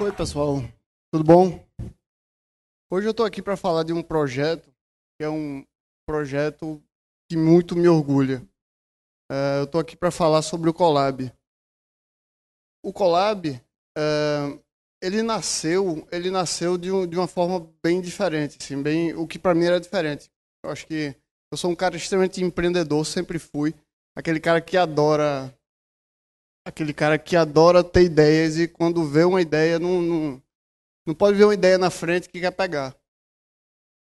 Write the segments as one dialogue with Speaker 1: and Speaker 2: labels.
Speaker 1: Oi, pessoal. Tudo bom? Hoje eu estou aqui para falar de um projeto que é um projeto que muito me orgulha. É, eu estou aqui para falar sobre o Colab. O Colab, é, ele nasceu, ele nasceu de, um, de, uma forma bem diferente, assim, bem o que para mim era diferente. Eu acho que eu sou um cara extremamente empreendedor, sempre fui aquele cara que adora aquele cara que adora ter ideias e quando vê uma ideia, não, não, não pode ver uma ideia na frente que quer pegar.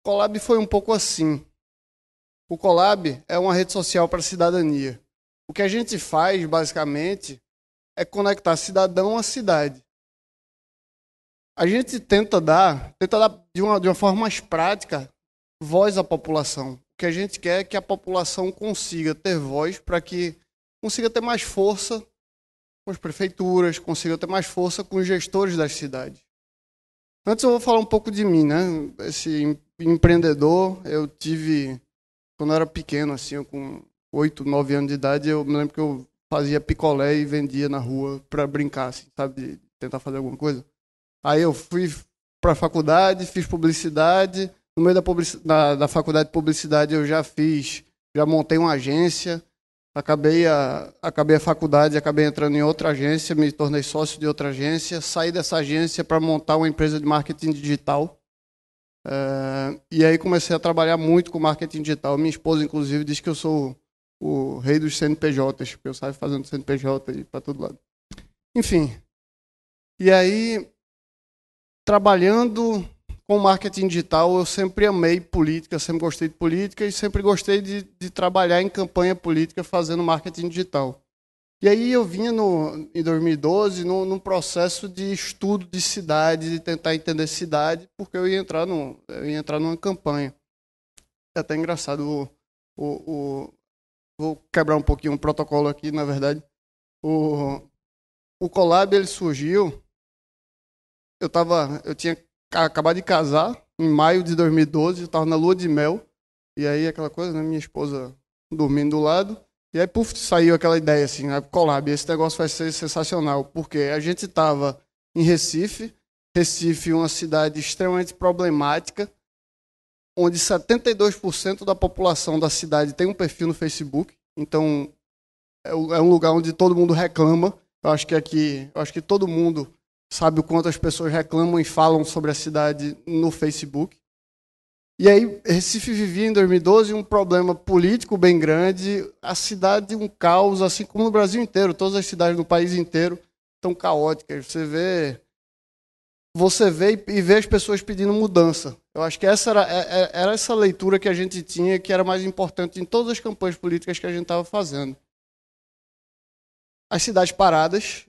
Speaker 1: O Colab foi um pouco assim. O Colab é uma rede social para cidadania. O que a gente faz, basicamente, é conectar cidadão à cidade. A gente tenta dar, tenta dar de uma, de uma forma mais prática, voz à população. O que a gente quer é que a população consiga ter voz para que consiga ter mais força com as prefeituras, conseguiu ter mais força com os gestores das cidades. Antes eu vou falar um pouco de mim, né? Esse empreendedor, eu tive quando eu era pequeno, assim, com 8, 9 anos de idade, eu me lembro que eu fazia picolé e vendia na rua para brincar, assim, sabe, de tentar fazer alguma coisa. Aí eu fui para a faculdade, fiz publicidade. No meio da, publici da, da faculdade de publicidade eu já fiz, já montei uma agência Acabei a, acabei a faculdade, acabei entrando em outra agência, me tornei sócio de outra agência, saí dessa agência para montar uma empresa de marketing digital. Eh, e aí comecei a trabalhar muito com marketing digital. Minha esposa, inclusive, diz que eu sou o, o rei dos CNPJs, porque eu saio fazendo CNPJ para todo lado. Enfim. E aí, trabalhando com marketing digital eu sempre amei política, sempre gostei de política e sempre gostei de, de, trabalhar em campanha política fazendo marketing digital. E aí eu vinha no, em 2012 num, num processo de estudo de cidade, de tentar entender cidade, porque eu ia entrar, no eu ia entrar numa campanha. É até engraçado, o, o, o, vou quebrar um pouquinho um protocolo aqui, na verdade. O, o Collab ele surgiu, eu, tava, eu tinha acabar de casar, em maio de 2012, eu estava na lua de mel. E aí aquela coisa, né? Minha esposa dormindo do lado. E aí, puf, saiu aquela ideia assim, né? collab, esse negócio vai ser sensacional. Porque a gente estava em Recife, Recife, é uma cidade extremamente problemática, onde 72% da população da cidade tem um perfil no Facebook. Então, é um é lugar onde todo mundo reclama. Eu acho que é aqui, eu acho que todo mundo sabe o quanto as pessoas reclamam e falam sobre a cidade no Facebook. E aí, Recife vivia em 2012 um problema político bem grande, a cidade um caos, assim como no Brasil inteiro, todas as cidades do país inteiro estão caóticas. Você vê você vê e vê as pessoas pedindo mudança. Eu acho que essa era, é, é, era essa leitura que a gente tinha que era mais importante em todas as campanhas políticas que a gente estava fazendo. As cidades paradas,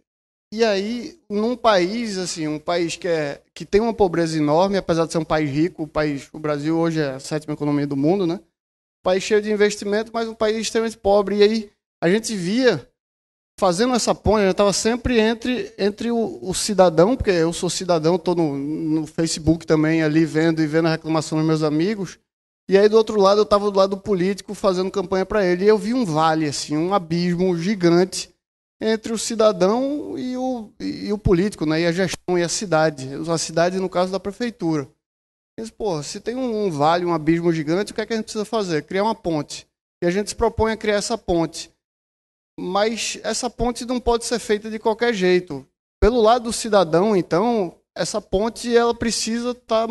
Speaker 1: e aí, num país, assim, um país que, é, que tem uma pobreza enorme, apesar de ser um país rico, o, país, o Brasil hoje é a sétima economia do mundo, né? Um país cheio de investimento, mas um país extremamente pobre. E aí, a gente via, fazendo essa ponte, eu né, estava sempre entre, entre o, o, cidadão, porque eu sou cidadão, estou no, no Facebook também, ali vendo e vendo a reclamação dos meus amigos. E aí, do outro lado, eu estava do lado do político, fazendo campanha para ele. E eu vi um vale, assim, um abismo gigante entre o cidadão e o, e o político, né? e a gestão e a cidade. A cidade, no caso da prefeitura. pô, se tem um, vale, um abismo gigante, o que, é que a gente precisa fazer? Criar uma ponte. E a gente se propõe a criar essa ponte. Mas essa ponte não pode ser feita de qualquer jeito. Pelo lado do cidadão, então, essa ponte ela precisa tá,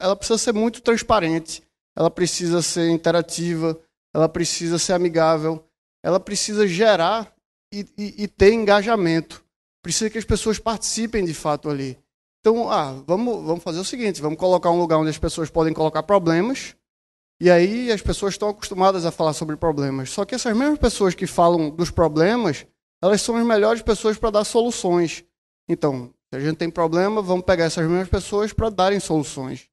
Speaker 1: ela precisa ser muito transparente, ela precisa ser interativa, ela precisa ser amigável, ela precisa gerar e, e, e ter engajamento. Precisa que as pessoas participem de fato ali. Então, ah, vamos, vamos fazer o seguinte: vamos colocar um lugar onde as pessoas podem colocar problemas. E aí as pessoas estão acostumadas a falar sobre problemas. Só que essas mesmas pessoas que falam dos problemas, elas são as melhores pessoas para dar soluções. Então, se a gente tem problema, vamos pegar essas mesmas pessoas para darem soluções.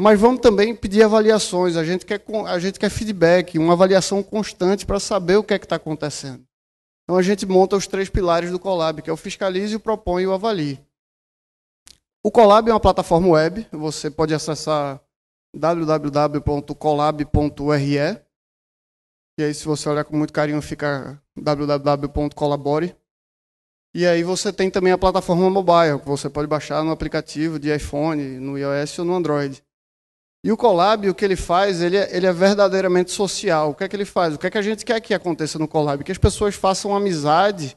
Speaker 1: Mas vamos também pedir avaliações. A gente quer, a gente quer feedback, uma avaliação constante para saber o que é que está acontecendo. Então a gente monta os três pilares do Colab, que é o fiscalize, o propõe e o avalie. O Colab é uma plataforma web, você pode acessar www.colab.re, e aí se você olhar com muito carinho fica www.colabore. E aí você tem também a plataforma mobile, que você pode baixar no aplicativo de iPhone, no iOS ou no Android. E o Colab, o que ele faz, ele é, ele é, verdadeiramente social. O que é que ele faz? O que é que a gente quer que aconteça no Colab? Que as pessoas façam amizade.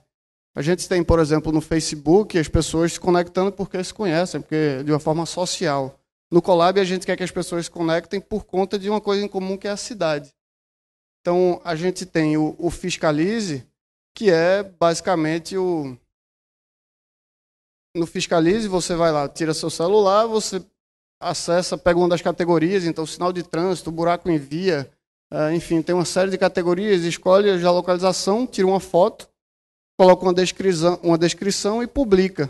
Speaker 1: A gente tem, por exemplo, no Facebook, as pessoas se conectando porque se conhecem, porque de uma forma social. No Colab, a gente quer que as pessoas se conectem por conta de uma coisa em comum que é a cidade. Então, a gente tem o, o Fiscalize, que é basicamente o. No Fiscalize, você vai lá, tira seu celular, você acessa, pega uma das categorias, então sinal de trânsito, buraco em via, é, enfim, tem uma série de categorias, escolhe a localização, tira uma foto, coloca uma descrição, uma descrição e publica.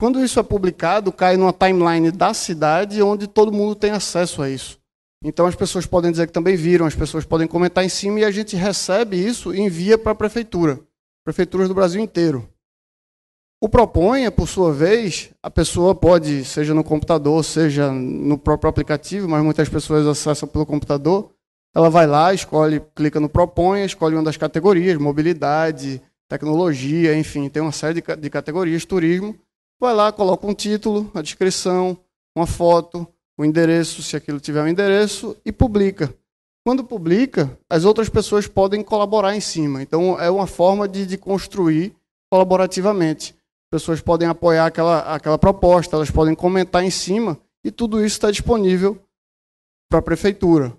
Speaker 1: Quando isso é publicado, cai numa timeline da cidade onde todo mundo tem acesso a isso. Então as pessoas podem dizer que também viram, as pessoas podem comentar em cima e a gente recebe isso e envia para a prefeitura, prefeituras do Brasil inteiro. O proponha, por sua vez, a pessoa pode, seja no computador, seja no próprio aplicativo, mas muitas pessoas acessam pelo computador. Ela vai lá, escolhe, clica no proponha, escolhe uma das categorias, mobilidade, tecnologia, enfim, tem uma série de categorias, turismo. Vai lá, coloca um título, a descrição, uma foto, o um endereço, se aquilo tiver um endereço, e publica. Quando publica, as outras pessoas podem colaborar em cima. Então, é uma forma de, de construir colaborativamente pessoas podem apoiar aquela, aquela proposta, elas podem comentar em cima, e tudo isso está disponível para a prefeitura.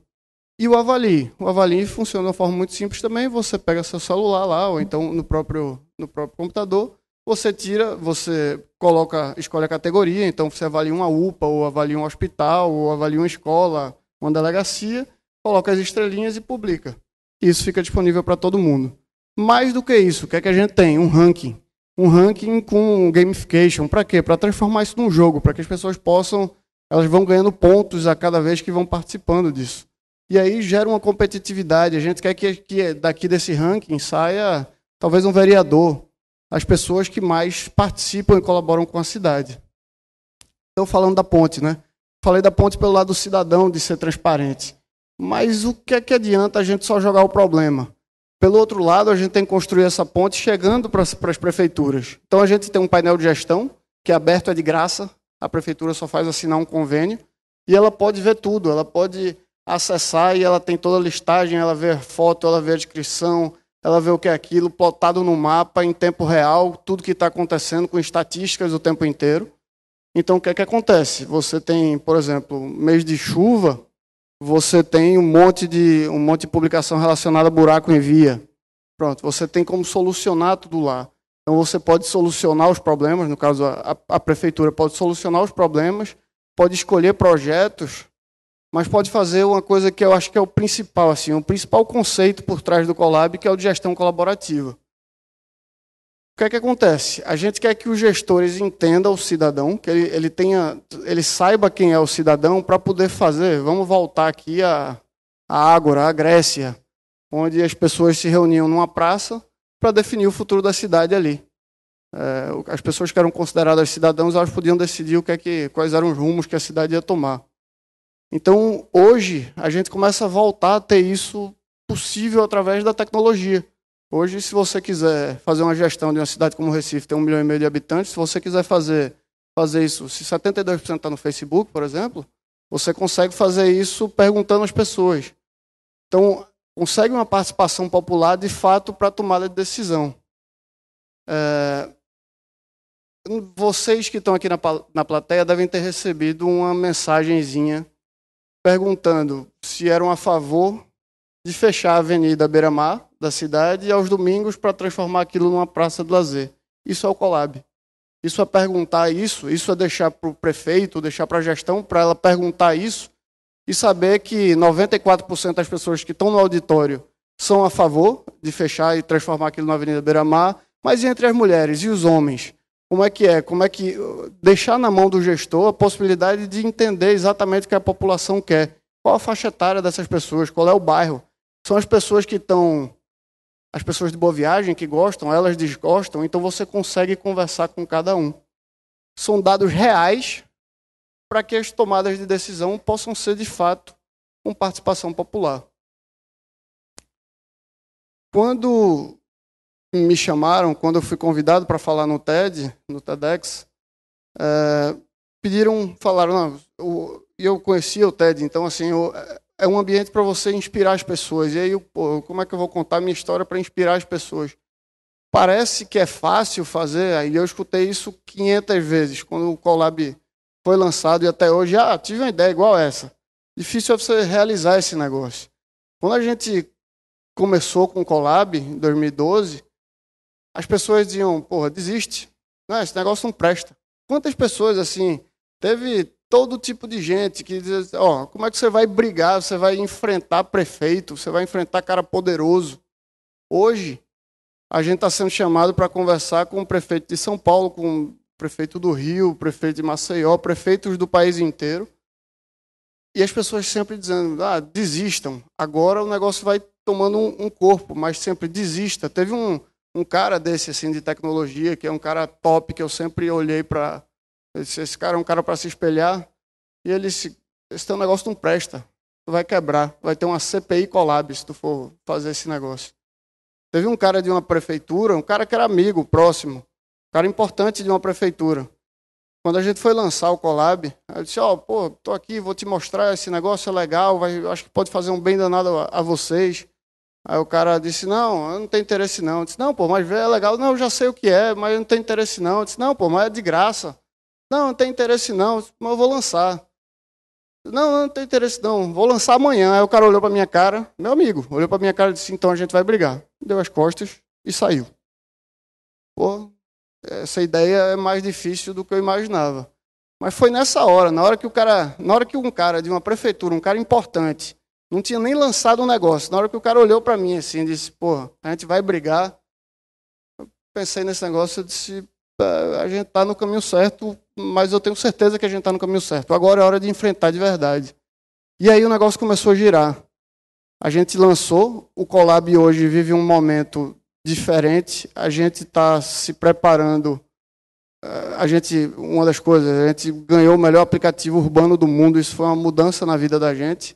Speaker 1: E o Avali. O Avali funciona de uma forma muito simples também. Você pega seu celular lá, ou então no próprio, no próprio computador, você tira, você coloca, escolhe a categoria, então você avalia uma UPA, ou avalia um hospital, ou avalia uma escola, uma delegacia, coloca as estrelinhas e publica. Isso fica disponível para todo mundo. Mais do que isso, o que é que a gente tem? Um ranking um ranking com gamification. Para quê? Para transformar isso num jogo, para que as pessoas possam, elas vão ganhando pontos a cada vez que vão participando disso. E aí gera uma competitividade. A gente quer que, que daqui desse ranking saia talvez um vereador, as pessoas que mais participam e colaboram com a cidade. Estou falando da ponte, né? Falei da ponte pelo lado do cidadão, de ser transparente. Mas o que é que adianta a gente só jogar o problema? Pelo outro lado, a gente tem que construir essa ponte chegando para as prefeituras. Então a gente tem um painel de gestão, que é aberto, é de graça, a prefeitura só faz assinar um convênio, e ela pode ver tudo, ela pode acessar e ela tem toda a listagem, ela vê foto, ela vê a descrição, ela vê o que é aquilo, plotado no mapa, em tempo real, tudo que está acontecendo, com estatísticas o tempo inteiro. Então o que é que acontece? Você tem, por exemplo, mês de chuva, você tem um monte de, um monte de publicação relacionada a buraco em via. Pronto, você tem como solucionar tudo lá. Então você pode solucionar os problemas, no caso a, a prefeitura pode solucionar os problemas, pode escolher projetos, mas pode fazer uma coisa que eu acho que é o principal, assim, o principal conceito por trás do Colab, que é o de gestão colaborativa. O que é que acontece? A gente quer que os gestores entendam o cidadão, que ele, ele tenha, ele saiba quem é o cidadão para poder fazer. Vamos voltar aqui à Ágora, à Grécia, onde as pessoas se reuniam numa praça para definir o futuro da cidade ali. É, as pessoas que eram consideradas cidadãos, elas podiam decidir o que é que, quais eram os rumos que a cidade ia tomar. Então, hoje, a gente começa a voltar a ter isso possível através da tecnologia. Hoje, se você quiser fazer uma gestão de uma cidade como Recife, tem um milhão e meio de habitantes, se você quiser fazer, fazer isso, se 72% está no Facebook, por exemplo, você consegue fazer isso perguntando às pessoas. Então, consegue uma participação popular, de fato, para a tomada de decisão. É... Vocês que estão aqui na, na plateia devem ter recebido uma mensagenzinha perguntando se eram a favor de fechar a Avenida Beira-Mar da cidade e aos domingos para transformar aquilo numa praça de lazer. Isso é o Colab. Isso é perguntar isso, isso é deixar para o prefeito, deixar para a gestão, para ela perguntar isso e saber que 94% das pessoas que estão no auditório são a favor de fechar e transformar aquilo na Avenida Beira-Mar, mas entre as mulheres e os homens? Como é que é? Como é que uh, deixar na mão do gestor a possibilidade de entender exatamente o que a população quer? Qual a faixa etária dessas pessoas? Qual é o bairro? São as pessoas que estão as pessoas de boa viagem que gostam, elas desgostam, então você consegue conversar com cada um. São dados reais para que as tomadas de decisão possam ser de fato com participação popular. Quando me chamaram, quando eu fui convidado para falar no TED, no TEDx, é, pediram, falaram, e eu, eu conhecia o TED, então assim, eu, eh, é um ambiente para você inspirar as pessoas. E aí, pô, como é que eu vou contar minha história para inspirar as pessoas? Parece que é fácil fazer, aí eu escutei isso 500 vezes quando o Colab foi lançado e até hoje, ah, tive uma ideia igual essa. Difícil é você realizar esse negócio. Quando a gente começou com o Colab em 2012, as pessoas diziam, porra, desiste. Não, esse negócio não presta. Quantas pessoas assim, teve todo tipo de gente que diz, assim, ó, oh, como é que você vai brigar, você vai enfrentar prefeito, você vai enfrentar cara poderoso. Hoje, a gente está sendo chamado para conversar com o prefeito de São Paulo, com o prefeito do Rio, o prefeito de Maceió, prefeitos do país inteiro. E as pessoas sempre dizendo, ah, desistam. Agora o negócio vai tomando um, um corpo, mas sempre desista. Teve um, um cara desse, assim, de tecnologia, que é um cara top, que eu sempre olhei para Disse, esse cara é um cara para se espelhar. E ele disse, esse teu negócio não presta. Tu vai quebrar. Vai ter uma CPI colab se tu for fazer esse negócio. Teve um cara de uma prefeitura, um cara que era amigo, próximo. Um cara importante de uma prefeitura. Quando a gente foi lançar o collab, eu disse, ó, oh, pô, tô aqui, vou te mostrar, esse negócio é legal, vai, acho que pode fazer um bem danado a, a vocês. Aí o cara disse, não, eu não tenho interesse não. Eu disse, não, pô, mas é legal. Não, eu já sei o que é, mas eu não tenho interesse não. Eu disse, não, pô, mas é de graça. Não, não tem interesse não, mas eu vou lançar. Não, não tem interesse não, vou lançar amanhã. Aí o cara olhou para minha cara, meu amigo, olhou para minha cara e disse, então a gente vai brigar. Deu as costas e saiu. Pô, essa ideia é mais difícil do que eu imaginava. Mas foi nessa hora, na hora que o cara, na hora que um cara de uma prefeitura, um cara importante, não tinha nem lançado um negócio, na hora que o cara olhou para mim assim, e disse, pô, a gente vai brigar. Eu pensei nesse negócio, eu disse, a gente tá no caminho certo, mas eu tenho certeza que a gente está no caminho certo. Agora é hora de enfrentar de verdade. E aí o negócio começou a girar. A gente lançou, o Colab hoje vive um momento diferente. A gente está se preparando. Eh, a gente, uma das coisas, a gente ganhou o melhor aplicativo urbano do mundo. Isso foi uma mudança na vida da gente.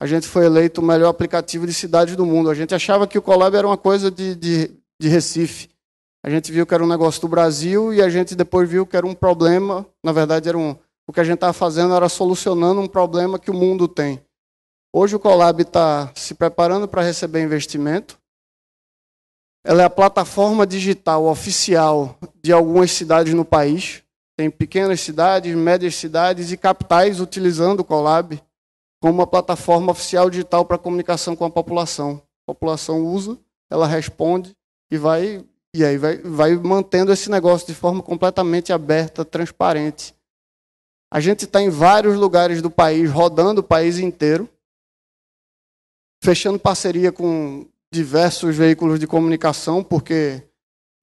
Speaker 1: A gente foi eleito o melhor aplicativo de cidades do mundo. A gente achava que o Colab era uma coisa de, de, de Recife. A gente viu que era um negócio do Brasil e a gente depois viu que era um problema, na verdade era um, o que a gente estava fazendo era solucionando um problema que o mundo tem. Hoje o Colab está se preparando para receber investimento. Ela é a plataforma digital oficial de algumas cidades no país. Tem pequenas cidades, médias cidades e capitais utilizando o Colab como uma plataforma oficial digital para comunicação com a população. A população usa, ela responde e vai e aí vai, vai mantendo esse negócio de forma completamente aberta, transparente. A gente está em vários lugares do país, rodando o país inteiro, fechando parceria com diversos veículos de comunicação, porque,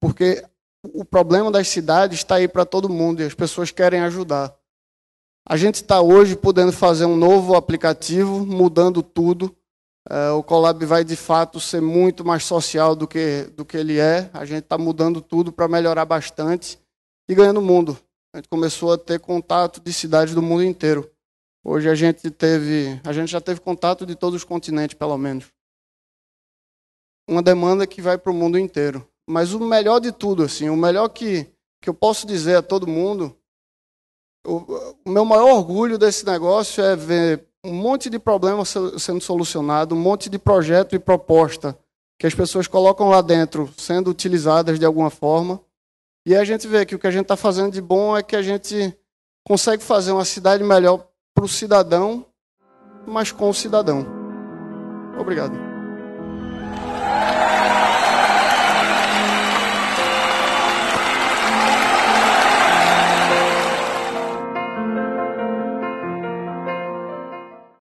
Speaker 1: porque o problema das cidades está aí para todo mundo e as pessoas querem ajudar. A gente está hoje podendo fazer um novo aplicativo, mudando tudo, Uh, o Colab vai de fato ser muito mais social do que, do que ele é. A gente está mudando tudo para melhorar bastante e ganhando o mundo. A gente começou a ter contato de cidades do mundo inteiro. Hoje a gente teve, a gente já teve contato de todos os continentes, pelo menos. Uma demanda que vai para o mundo inteiro. Mas o melhor de tudo, assim, o melhor que, que eu posso dizer a todo mundo, o, o meu maior orgulho desse negócio é ver um monte de problema sendo solucionado, um monte de projeto e proposta que as pessoas colocam lá dentro sendo utilizadas de alguma forma. E a gente vê que o que a gente está fazendo de bom é que a gente consegue fazer uma cidade melhor para o cidadão, mas com o cidadão. Obrigado.